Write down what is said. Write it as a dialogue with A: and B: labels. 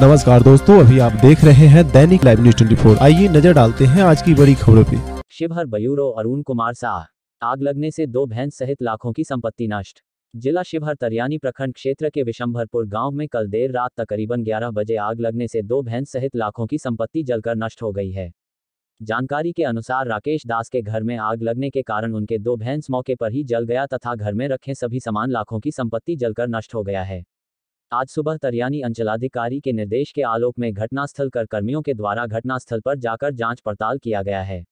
A: नमस्कार दोस्तों अभी आप देख रहे हैं दैनिक लाइव न्यूज ट्वेंटी फोर आइए नजर डालते हैं आज की बड़ी खबरों पे
B: शिवहर बयूरो अरुण कुमार शाह आग लगने से दो भैंस सहित लाखों की संपत्ति नष्ट जिला शिवहर तरियानी प्रखंड क्षेत्र के विशंभरपुर गांव में कल देर रात तकरीबन 11 बजे आग लगने से दो भैंस सहित लाखों की संपत्ति जलकर नष्ट हो गई है जानकारी के अनुसार राकेश दास के घर में आग लगने के कारण उनके दो भैंस मौके पर ही जल गया तथा घर में रखे सभी सामान लाखों की संपत्ति जलकर नष्ट हो गया है आज सुबह तरियानी अंचलाधिकारी के निर्देश के आलोक में घटनास्थल कर कर्मियों के द्वारा घटनास्थल पर जाकर जांच पड़ताल किया गया है